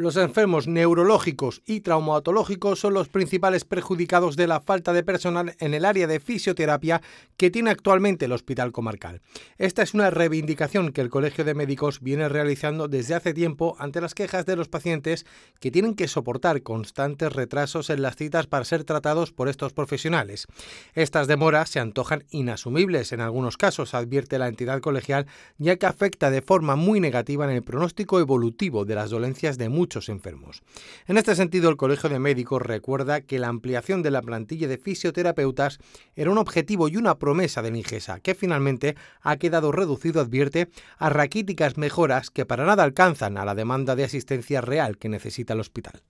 Los enfermos neurológicos y traumatológicos son los principales perjudicados de la falta de personal en el área de fisioterapia que tiene actualmente el Hospital Comarcal. Esta es una reivindicación que el Colegio de Médicos viene realizando desde hace tiempo ante las quejas de los pacientes que tienen que soportar constantes retrasos en las citas para ser tratados por estos profesionales. Estas demoras se antojan inasumibles en algunos casos, advierte la entidad colegial, ya que afecta de forma muy negativa en el pronóstico evolutivo de las dolencias de muchos enfermos. En este sentido, el Colegio de Médicos recuerda que la ampliación de la plantilla de fisioterapeutas era un objetivo y una promesa de INGESA, que finalmente ha quedado reducido, advierte, a raquíticas mejoras que para nada alcanzan a la demanda de asistencia real que necesita el hospital.